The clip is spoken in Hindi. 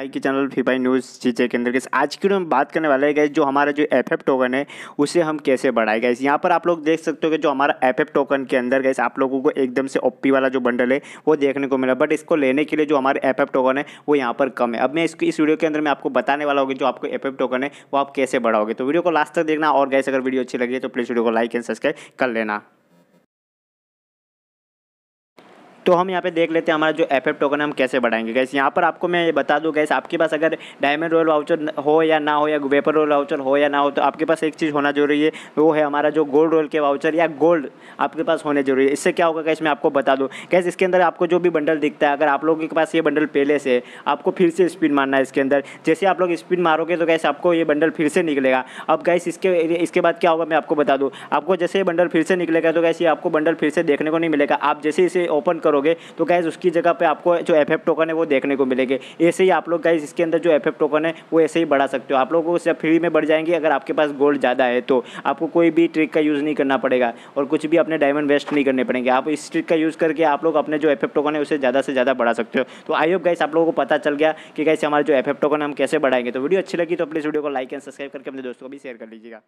आई के चैनल फीफाई न्यूज़ चीज़ें के अंदर गैस आज की हम बात करने वाले गए जो हमारा जो एफ एफ टोकन है उसे हम कैसे बढ़ाए गए यहाँ पर आप लोग देख सकते हो कि जो हमारा एफ एफ टोकन के अंदर गए आप लोगों को एकदम से ओपी वाला जो बंडल है वो देखने को मिला बट इसको लेने के लिए जो हमारे एफ एफ टोकन है वो यहाँ पर कम है अब मैं इसकी इस वीडियो के अंदर मैं आपको बताने वाला होगी जो आपको एफ एफ टोकन है वो आप कैसे बढ़ाओगे तो वीडियो को लास्ट तक देखना और गैस अगर वीडियो अच्छी लगी तो प्लीज़ वीडियो को लाइक एंड सब्सक्राइब कर लेना तो हम यहाँ पे देख लेते हैं हमारा जो एफ एफ टोकन हम कैसे बढ़ाएंगे गैस यहाँ पर आपको मैं ये बता दूँ गैस आपके पास अगर डायमंड रॉयल वाउचर हो या ना हो या वेपर रॉयल वाउचर हो या ना हो तो आपके पास एक चीज़ होना जरूरी है वो है हमारा जो गोल्ड रॉयल के वाउचर या गोल्ड आपके पास होने जरूरी है इससे क्या होगा गैस मैं आपको बता दूँ गैस इसके अंदर आपको जो भी बंडल दिखता है अगर आप लोगों के पास ये बंडल पहले से आपको फिर से स्पिन मारना है इसके अंदर जैसे आप लोग स्पिन मारोगे तो गैस आपको ये बंडल फिर से निकलेगा अब गैस इसके इसके बाद क्या होगा मैं आपको बता दूँ आपको जैसे ये बंडल फिर से निकलेगा तो गैस ये आपको बंडल फिर से देखने को नहीं मिलेगा आप जैसे इसे ओपन करो करोगे तो गैज़ उसकी जगह पर आपको जो एफ टोकन है वो देखने को मिलेंगे ऐसे ही आप लोग गैज़ इसके अंदर जो एफ टोकन है वो ऐसे ही बढ़ा सकते हो आप लोग सब फ्री में बढ़ जाएंगे अगर आपके पास गोल्ड ज़्यादा है तो आपको कोई भी ट्रिक का यूज़ नहीं करना पड़ेगा और कुछ भी अपने डायमंड वेस्ट नहीं करने पड़ेंगे आप इस ट्रिक का यूज़ करके आप लोग अपने जो एफ टोकन है उसे ज़्यादा से ज़्यादा बढ़ा सकते हो तो आई होप गाइस आप लोगों को पता चल गया कि गाइस हमारे जो एफ टोकन हम कैसे बढ़ाएंगे तो वीडियो अच्छी लगी तो प्लीज़ वीडियो को लाइक एंड सब्सक्राइब करके अपने दोस्तों को भी शेयर कर लीजिएगा